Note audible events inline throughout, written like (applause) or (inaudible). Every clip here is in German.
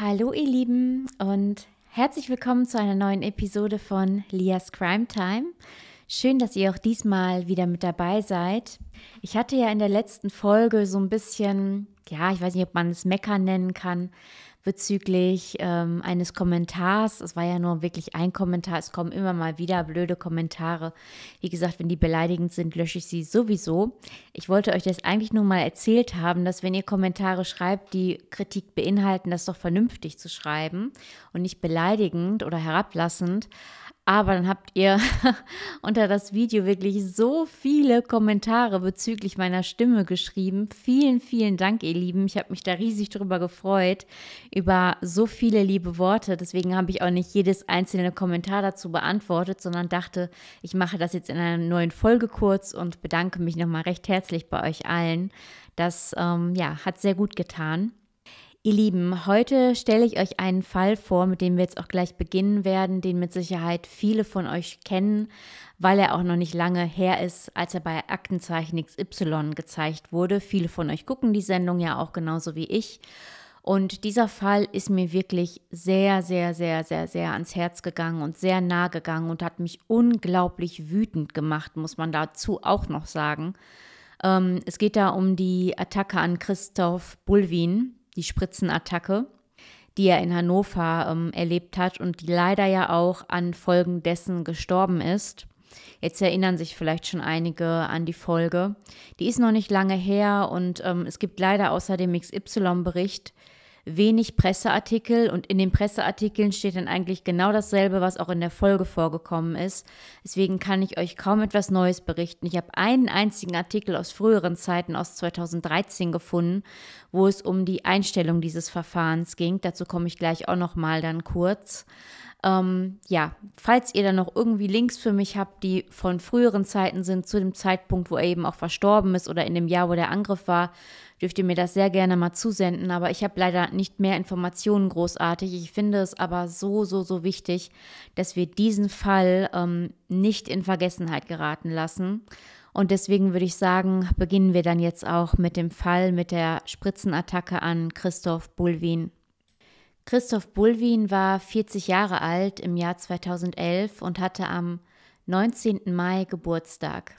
Hallo ihr Lieben und herzlich willkommen zu einer neuen Episode von Lias Crime Time. Schön, dass ihr auch diesmal wieder mit dabei seid. Ich hatte ja in der letzten Folge so ein bisschen, ja, ich weiß nicht, ob man es Mecker nennen kann, bezüglich ähm, eines Kommentars. Es war ja nur wirklich ein Kommentar. Es kommen immer mal wieder blöde Kommentare. Wie gesagt, wenn die beleidigend sind, lösche ich sie sowieso. Ich wollte euch das eigentlich nur mal erzählt haben, dass wenn ihr Kommentare schreibt, die Kritik beinhalten, das doch vernünftig zu schreiben und nicht beleidigend oder herablassend. Aber dann habt ihr (laughs) unter das Video wirklich so viele Kommentare bezüglich meiner Stimme geschrieben. Vielen, vielen Dank, ihr Lieben. Ich habe mich da riesig drüber gefreut, über so viele liebe Worte. Deswegen habe ich auch nicht jedes einzelne Kommentar dazu beantwortet, sondern dachte, ich mache das jetzt in einer neuen Folge kurz und bedanke mich nochmal recht herzlich bei euch allen. Das ähm, ja, hat sehr gut getan. Ihr Lieben, heute stelle ich euch einen Fall vor, mit dem wir jetzt auch gleich beginnen werden, den mit Sicherheit viele von euch kennen, weil er auch noch nicht lange her ist, als er bei Aktenzeichen XY gezeigt wurde. Viele von euch gucken die Sendung ja auch genauso wie ich. Und dieser Fall ist mir wirklich sehr, sehr, sehr, sehr, sehr ans Herz gegangen und sehr nah gegangen und hat mich unglaublich wütend gemacht, muss man dazu auch noch sagen. Ähm, es geht da um die Attacke an Christoph Bulwin die Spritzenattacke, die er in Hannover ähm, erlebt hat und die leider ja auch an Folgen dessen gestorben ist. Jetzt erinnern sich vielleicht schon einige an die Folge. Die ist noch nicht lange her und ähm, es gibt leider außer dem XY-Bericht wenig Presseartikel und in den Presseartikeln steht dann eigentlich genau dasselbe, was auch in der Folge vorgekommen ist. Deswegen kann ich euch kaum etwas Neues berichten. Ich habe einen einzigen Artikel aus früheren Zeiten, aus 2013 gefunden, wo es um die Einstellung dieses Verfahrens ging. Dazu komme ich gleich auch nochmal dann kurz. Ähm, ja, falls ihr dann noch irgendwie Links für mich habt, die von früheren Zeiten sind, zu dem Zeitpunkt, wo er eben auch verstorben ist oder in dem Jahr, wo der Angriff war, dürft ihr mir das sehr gerne mal zusenden. Aber ich habe leider nicht mehr Informationen großartig. Ich finde es aber so, so, so wichtig, dass wir diesen Fall ähm, nicht in Vergessenheit geraten lassen. Und deswegen würde ich sagen, beginnen wir dann jetzt auch mit dem Fall, mit der Spritzenattacke an Christoph Bulwin. Christoph Bulwin war 40 Jahre alt im Jahr 2011 und hatte am 19. Mai Geburtstag.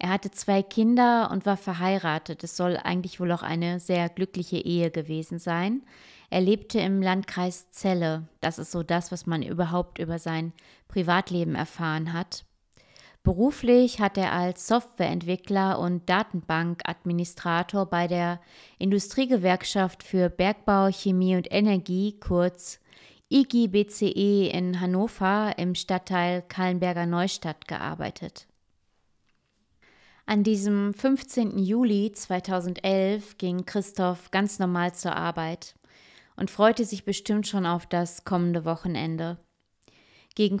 Er hatte zwei Kinder und war verheiratet. Es soll eigentlich wohl auch eine sehr glückliche Ehe gewesen sein. Er lebte im Landkreis Celle. Das ist so das, was man überhaupt über sein Privatleben erfahren hat. Beruflich hat er als Softwareentwickler und Datenbankadministrator bei der Industriegewerkschaft für Bergbau, Chemie und Energie, kurz IGBCE in Hannover im Stadtteil Kallenberger Neustadt gearbeitet. An diesem 15. Juli 2011 ging Christoph ganz normal zur Arbeit und freute sich bestimmt schon auf das kommende Wochenende. Gegen 15.55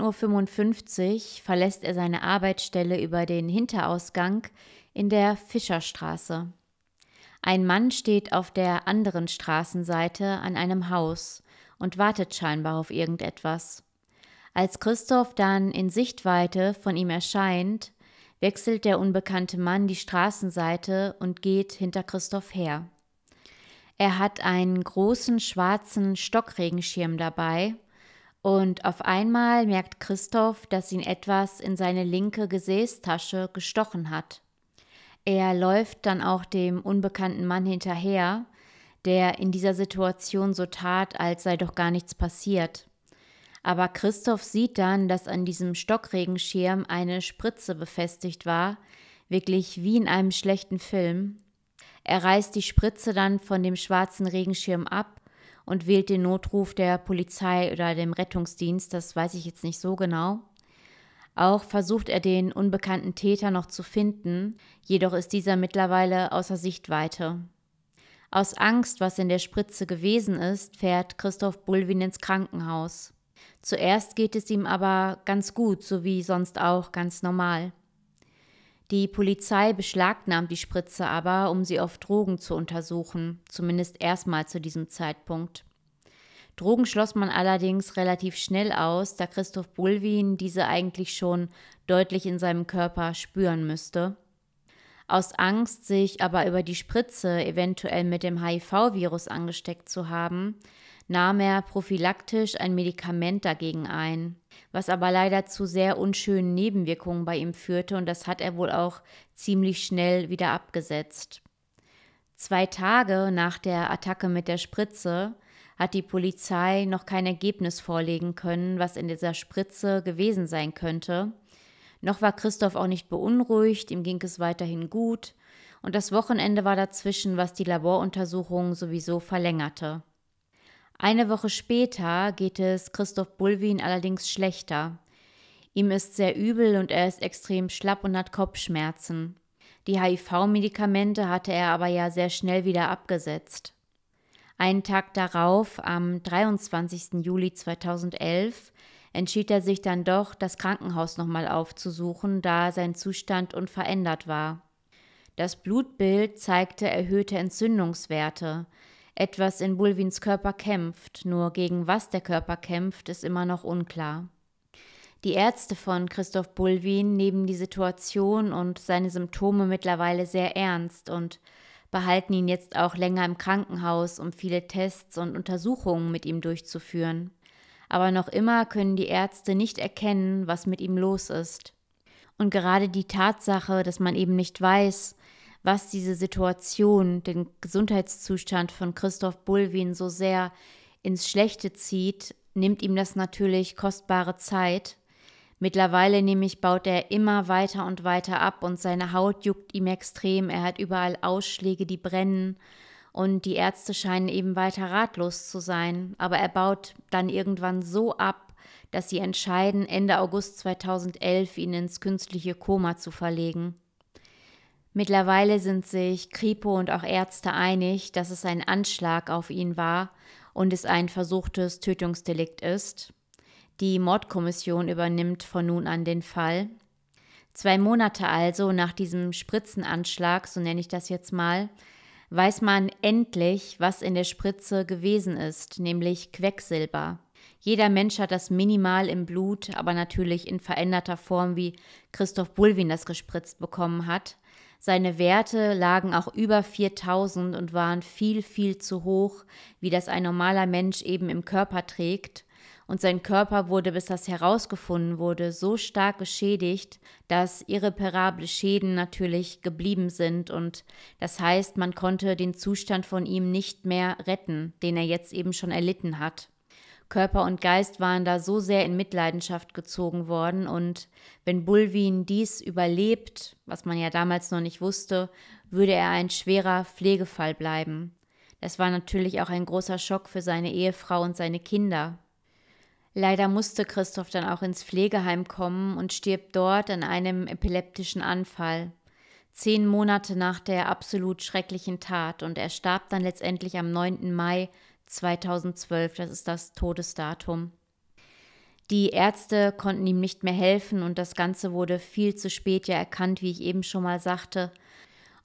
Uhr verlässt er seine Arbeitsstelle über den Hinterausgang in der Fischerstraße. Ein Mann steht auf der anderen Straßenseite an einem Haus und wartet scheinbar auf irgendetwas. Als Christoph dann in Sichtweite von ihm erscheint, wechselt der unbekannte Mann die Straßenseite und geht hinter Christoph her. Er hat einen großen schwarzen Stockregenschirm dabei und auf einmal merkt Christoph, dass ihn etwas in seine linke Gesäßtasche gestochen hat. Er läuft dann auch dem unbekannten Mann hinterher, der in dieser Situation so tat, als sei doch gar nichts passiert. Aber Christoph sieht dann, dass an diesem Stockregenschirm eine Spritze befestigt war, wirklich wie in einem schlechten Film. Er reißt die Spritze dann von dem schwarzen Regenschirm ab und wählt den Notruf der Polizei oder dem Rettungsdienst, das weiß ich jetzt nicht so genau. Auch versucht er den unbekannten Täter noch zu finden, jedoch ist dieser mittlerweile außer Sichtweite. Aus Angst, was in der Spritze gewesen ist, fährt Christoph Bulwin ins Krankenhaus. Zuerst geht es ihm aber ganz gut, so wie sonst auch ganz normal. Die Polizei beschlagnahmt die Spritze aber, um sie auf Drogen zu untersuchen, zumindest erstmal zu diesem Zeitpunkt. Drogen schloss man allerdings relativ schnell aus, da Christoph Bulwin diese eigentlich schon deutlich in seinem Körper spüren müsste. Aus Angst, sich aber über die Spritze eventuell mit dem HIV-Virus angesteckt zu haben, nahm er prophylaktisch ein Medikament dagegen ein, was aber leider zu sehr unschönen Nebenwirkungen bei ihm führte und das hat er wohl auch ziemlich schnell wieder abgesetzt. Zwei Tage nach der Attacke mit der Spritze hat die Polizei noch kein Ergebnis vorlegen können, was in dieser Spritze gewesen sein könnte. Noch war Christoph auch nicht beunruhigt, ihm ging es weiterhin gut, und das Wochenende war dazwischen, was die Laboruntersuchungen sowieso verlängerte. Eine Woche später geht es Christoph Bulwin allerdings schlechter. Ihm ist sehr übel und er ist extrem schlapp und hat Kopfschmerzen. Die HIV-Medikamente hatte er aber ja sehr schnell wieder abgesetzt. Einen Tag darauf, am 23. Juli 2011, entschied er sich dann doch, das Krankenhaus nochmal aufzusuchen, da sein Zustand unverändert war. Das Blutbild zeigte erhöhte Entzündungswerte, etwas in Bulwins Körper kämpft, nur gegen was der Körper kämpft, ist immer noch unklar. Die Ärzte von Christoph Bulwin nehmen die Situation und seine Symptome mittlerweile sehr ernst und behalten ihn jetzt auch länger im Krankenhaus, um viele Tests und Untersuchungen mit ihm durchzuführen. Aber noch immer können die Ärzte nicht erkennen, was mit ihm los ist. Und gerade die Tatsache, dass man eben nicht weiß, was diese Situation, den Gesundheitszustand von Christoph Bullwin so sehr ins Schlechte zieht, nimmt ihm das natürlich kostbare Zeit. Mittlerweile nämlich baut er immer weiter und weiter ab und seine Haut juckt ihm extrem, er hat überall Ausschläge, die brennen und die Ärzte scheinen eben weiter ratlos zu sein, aber er baut dann irgendwann so ab, dass sie entscheiden, Ende August 2011 ihn ins künstliche Koma zu verlegen. Mittlerweile sind sich Kripo und auch Ärzte einig, dass es ein Anschlag auf ihn war und es ein versuchtes Tötungsdelikt ist. Die Mordkommission übernimmt von nun an den Fall. Zwei Monate also nach diesem Spritzenanschlag, so nenne ich das jetzt mal, weiß man endlich, was in der Spritze gewesen ist, nämlich Quecksilber. Jeder Mensch hat das minimal im Blut, aber natürlich in veränderter Form, wie Christoph Bulwin das gespritzt bekommen hat. Seine Werte lagen auch über 4000 und waren viel, viel zu hoch, wie das ein normaler Mensch eben im Körper trägt. Und sein Körper wurde, bis das herausgefunden wurde, so stark geschädigt, dass irreparable Schäden natürlich geblieben sind. Und das heißt, man konnte den Zustand von ihm nicht mehr retten, den er jetzt eben schon erlitten hat. Körper und Geist waren da so sehr in Mitleidenschaft gezogen worden. Und wenn Bulwin dies überlebt, was man ja damals noch nicht wusste, würde er ein schwerer Pflegefall bleiben. Das war natürlich auch ein großer Schock für seine Ehefrau und seine Kinder. Leider musste Christoph dann auch ins Pflegeheim kommen und stirbt dort an einem epileptischen Anfall. Zehn Monate nach der absolut schrecklichen Tat und er starb dann letztendlich am 9. Mai 2012, das ist das Todesdatum. Die Ärzte konnten ihm nicht mehr helfen und das Ganze wurde viel zu spät ja erkannt, wie ich eben schon mal sagte.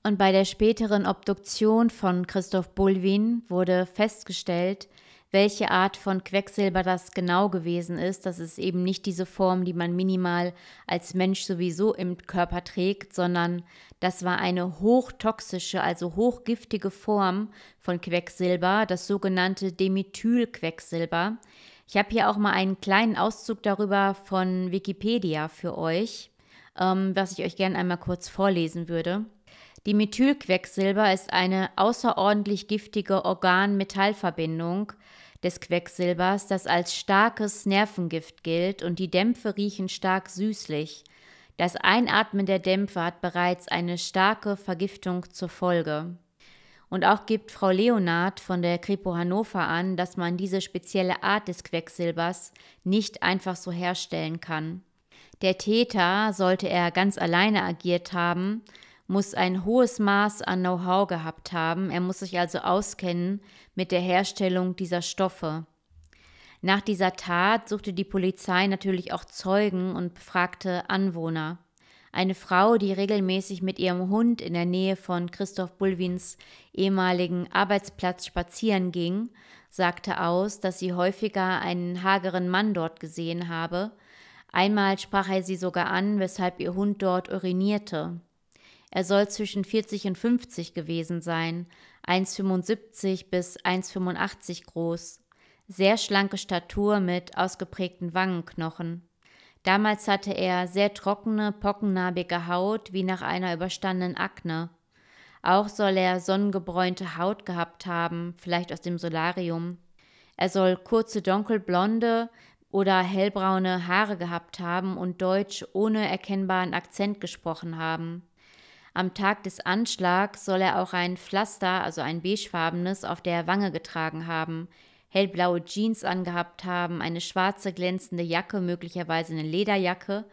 Und bei der späteren Obduktion von Christoph Bulwin wurde festgestellt, welche Art von Quecksilber das genau gewesen ist. Das ist eben nicht diese Form, die man minimal als Mensch sowieso im Körper trägt, sondern das war eine hochtoxische, also hochgiftige Form von Quecksilber, das sogenannte Demethylquecksilber. Ich habe hier auch mal einen kleinen Auszug darüber von Wikipedia für euch, ähm, was ich euch gerne einmal kurz vorlesen würde. Dimethylquecksilber ist eine außerordentlich giftige Organ-Metallverbindung, des Quecksilbers, das als starkes Nervengift gilt und die Dämpfe riechen stark süßlich. Das Einatmen der Dämpfe hat bereits eine starke Vergiftung zur Folge. Und auch gibt Frau Leonard von der Kripo Hannover an, dass man diese spezielle Art des Quecksilbers nicht einfach so herstellen kann. Der Täter, sollte er ganz alleine agiert haben, muss ein hohes Maß an Know-how gehabt haben. Er muss sich also auskennen mit der Herstellung dieser Stoffe. Nach dieser Tat suchte die Polizei natürlich auch Zeugen und befragte Anwohner. Eine Frau, die regelmäßig mit ihrem Hund in der Nähe von Christoph Bulwins ehemaligen Arbeitsplatz spazieren ging, sagte aus, dass sie häufiger einen hageren Mann dort gesehen habe. Einmal sprach er sie sogar an, weshalb ihr Hund dort urinierte. Er soll zwischen 40 und 50 gewesen sein, 1,75 bis 1,85 groß, sehr schlanke Statur mit ausgeprägten Wangenknochen. Damals hatte er sehr trockene, pockennarbige Haut wie nach einer überstandenen Akne. Auch soll er sonnengebräunte Haut gehabt haben, vielleicht aus dem Solarium. Er soll kurze dunkelblonde oder hellbraune Haare gehabt haben und Deutsch ohne erkennbaren Akzent gesprochen haben. Am Tag des Anschlags soll er auch ein Pflaster, also ein beigefarbenes, auf der Wange getragen haben, hellblaue Jeans angehabt haben, eine schwarze glänzende Jacke, möglicherweise eine Lederjacke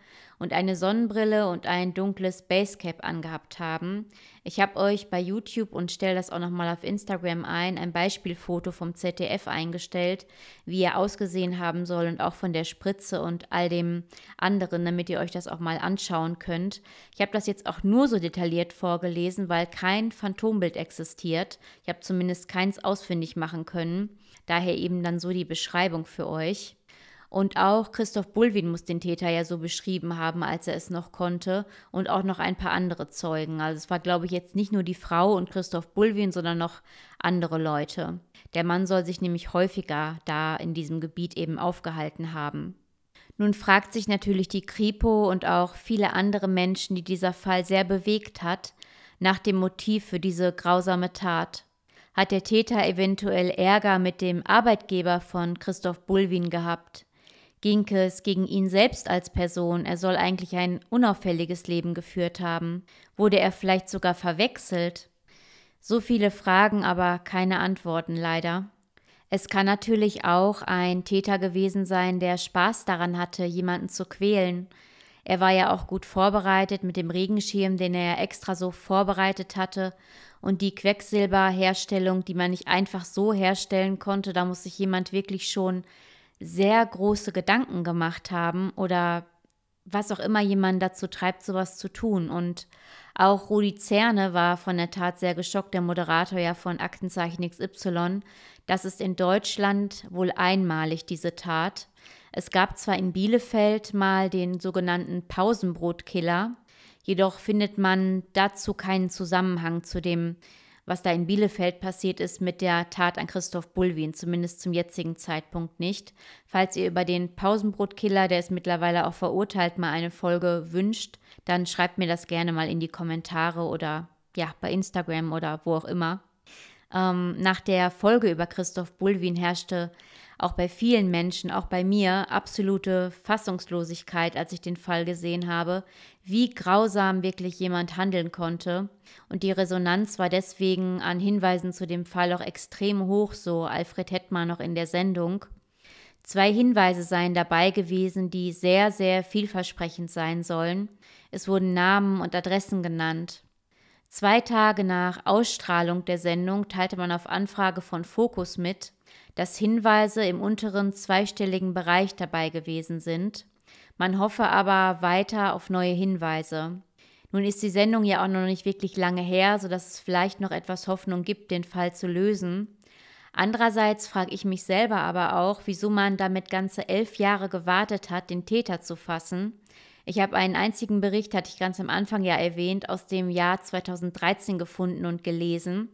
und eine Sonnenbrille und ein dunkles Basecap angehabt haben. Ich habe euch bei YouTube und stelle das auch nochmal auf Instagram ein, ein Beispielfoto vom ZDF eingestellt, wie er ausgesehen haben soll und auch von der Spritze und all dem anderen, damit ihr euch das auch mal anschauen könnt. Ich habe das jetzt auch nur so detailliert vorgelesen, weil kein Phantombild existiert. Ich habe zumindest keins ausfindig machen können. Daher eben dann so die Beschreibung für euch. Und auch Christoph Bullwin muss den Täter ja so beschrieben haben, als er es noch konnte. Und auch noch ein paar andere Zeugen. Also es war, glaube ich, jetzt nicht nur die Frau und Christoph Bullwin, sondern noch andere Leute. Der Mann soll sich nämlich häufiger da in diesem Gebiet eben aufgehalten haben. Nun fragt sich natürlich die Kripo und auch viele andere Menschen, die dieser Fall sehr bewegt hat, nach dem Motiv für diese grausame Tat. Hat der Täter eventuell Ärger mit dem Arbeitgeber von Christoph Bullwin gehabt? ging es gegen ihn selbst als Person, er soll eigentlich ein unauffälliges Leben geführt haben. Wurde er vielleicht sogar verwechselt? So viele Fragen, aber keine Antworten leider. Es kann natürlich auch ein Täter gewesen sein, der Spaß daran hatte, jemanden zu quälen. Er war ja auch gut vorbereitet mit dem Regenschirm, den er extra so vorbereitet hatte. Und die Quecksilberherstellung, die man nicht einfach so herstellen konnte, da muss sich jemand wirklich schon sehr große Gedanken gemacht haben oder was auch immer jemanden dazu treibt, sowas zu tun. Und auch Rudi Zerne war von der Tat sehr geschockt, der Moderator ja von Aktenzeichen XY. Das ist in Deutschland wohl einmalig, diese Tat. Es gab zwar in Bielefeld mal den sogenannten Pausenbrotkiller, jedoch findet man dazu keinen Zusammenhang zu dem was da in Bielefeld passiert ist mit der Tat an Christoph Bullwin, zumindest zum jetzigen Zeitpunkt nicht. Falls ihr über den Pausenbrotkiller, der ist mittlerweile auch verurteilt, mal eine Folge wünscht, dann schreibt mir das gerne mal in die Kommentare oder ja, bei Instagram oder wo auch immer. Ähm, nach der Folge über Christoph Bullwin herrschte auch bei vielen Menschen, auch bei mir, absolute Fassungslosigkeit, als ich den Fall gesehen habe, wie grausam wirklich jemand handeln konnte. Und die Resonanz war deswegen an Hinweisen zu dem Fall auch extrem hoch, so Alfred Hettmann noch in der Sendung. Zwei Hinweise seien dabei gewesen, die sehr, sehr vielversprechend sein sollen. Es wurden Namen und Adressen genannt. Zwei Tage nach Ausstrahlung der Sendung teilte man auf Anfrage von Focus mit, dass Hinweise im unteren zweistelligen Bereich dabei gewesen sind. Man hoffe aber weiter auf neue Hinweise. Nun ist die Sendung ja auch noch nicht wirklich lange her, sodass es vielleicht noch etwas Hoffnung gibt, den Fall zu lösen. Andererseits frage ich mich selber aber auch, wieso man damit ganze elf Jahre gewartet hat, den Täter zu fassen. Ich habe einen einzigen Bericht, hatte ich ganz am Anfang ja erwähnt, aus dem Jahr 2013 gefunden und gelesen.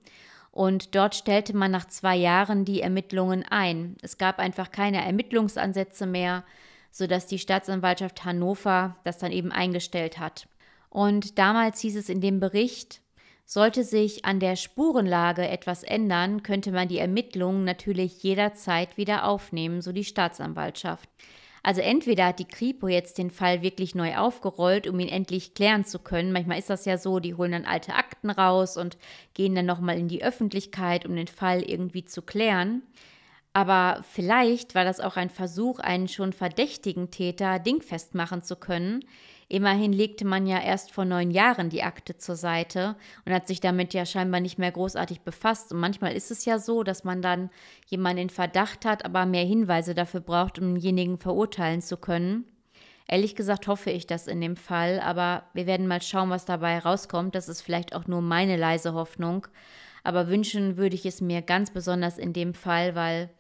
Und dort stellte man nach zwei Jahren die Ermittlungen ein. Es gab einfach keine Ermittlungsansätze mehr, sodass die Staatsanwaltschaft Hannover das dann eben eingestellt hat. Und damals hieß es in dem Bericht, sollte sich an der Spurenlage etwas ändern, könnte man die Ermittlungen natürlich jederzeit wieder aufnehmen, so die Staatsanwaltschaft. Also entweder hat die Kripo jetzt den Fall wirklich neu aufgerollt, um ihn endlich klären zu können. Manchmal ist das ja so, die holen dann alte Akten raus und gehen dann nochmal in die Öffentlichkeit, um den Fall irgendwie zu klären. Aber vielleicht war das auch ein Versuch, einen schon verdächtigen Täter dingfest machen zu können. Immerhin legte man ja erst vor neun Jahren die Akte zur Seite und hat sich damit ja scheinbar nicht mehr großartig befasst. Und manchmal ist es ja so, dass man dann jemanden in Verdacht hat, aber mehr Hinweise dafür braucht, um denjenigen verurteilen zu können. Ehrlich gesagt hoffe ich das in dem Fall, aber wir werden mal schauen, was dabei rauskommt. Das ist vielleicht auch nur meine leise Hoffnung. Aber wünschen würde ich es mir ganz besonders in dem Fall, weil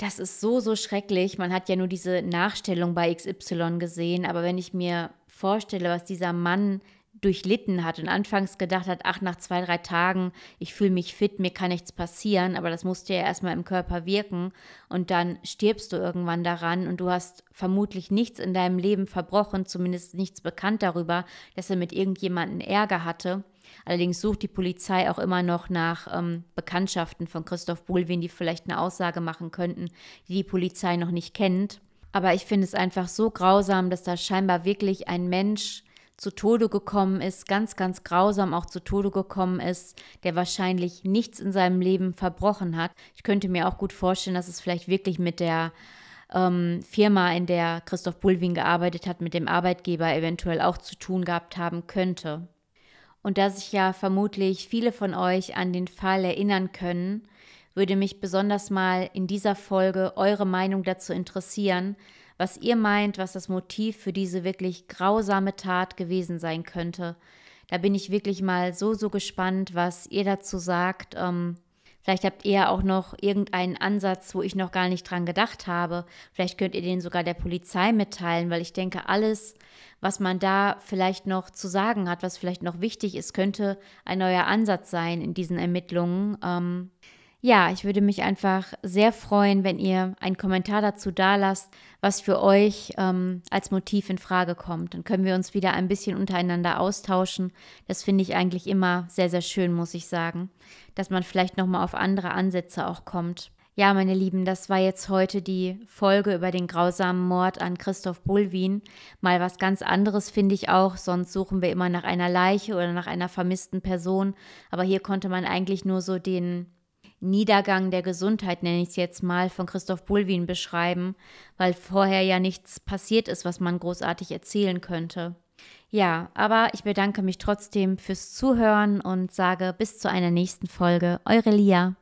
das ist so, so schrecklich. Man hat ja nur diese Nachstellung bei XY gesehen, aber wenn ich mir vorstelle, was dieser Mann durchlitten hat und anfangs gedacht hat, ach, nach zwei, drei Tagen, ich fühle mich fit, mir kann nichts passieren, aber das musste ja erstmal im Körper wirken und dann stirbst du irgendwann daran und du hast vermutlich nichts in deinem Leben verbrochen, zumindest nichts bekannt darüber, dass er mit irgendjemandem Ärger hatte. Allerdings sucht die Polizei auch immer noch nach ähm, Bekanntschaften von Christoph Bulwin, die vielleicht eine Aussage machen könnten, die die Polizei noch nicht kennt. Aber ich finde es einfach so grausam, dass da scheinbar wirklich ein Mensch zu Tode gekommen ist, ganz, ganz grausam auch zu Tode gekommen ist, der wahrscheinlich nichts in seinem Leben verbrochen hat. Ich könnte mir auch gut vorstellen, dass es vielleicht wirklich mit der ähm, Firma, in der Christoph Bulwin gearbeitet hat, mit dem Arbeitgeber eventuell auch zu tun gehabt haben könnte und da sich ja vermutlich viele von euch an den Fall erinnern können, würde mich besonders mal in dieser Folge eure Meinung dazu interessieren, was ihr meint, was das Motiv für diese wirklich grausame Tat gewesen sein könnte. Da bin ich wirklich mal so, so gespannt, was ihr dazu sagt. Ähm, Vielleicht habt ihr auch noch irgendeinen Ansatz, wo ich noch gar nicht dran gedacht habe. Vielleicht könnt ihr den sogar der Polizei mitteilen, weil ich denke, alles, was man da vielleicht noch zu sagen hat, was vielleicht noch wichtig ist, könnte ein neuer Ansatz sein in diesen Ermittlungen. Ähm, ja, ich würde mich einfach sehr freuen, wenn ihr einen Kommentar dazu dalasst, was für euch ähm, als Motiv in Frage kommt. Dann können wir uns wieder ein bisschen untereinander austauschen. Das finde ich eigentlich immer sehr, sehr schön, muss ich sagen, dass man vielleicht nochmal auf andere Ansätze auch kommt. Ja, meine Lieben, das war jetzt heute die Folge über den grausamen Mord an Christoph Bullwin. Mal was ganz anderes finde ich auch, sonst suchen wir immer nach einer Leiche oder nach einer vermissten Person. Aber hier konnte man eigentlich nur so den Niedergang der Gesundheit, nenne ich es jetzt mal, von Christoph Bulwin beschreiben, weil vorher ja nichts passiert ist, was man großartig erzählen könnte. Ja, aber ich bedanke mich trotzdem fürs Zuhören und sage bis zu einer nächsten Folge. Eure Lia.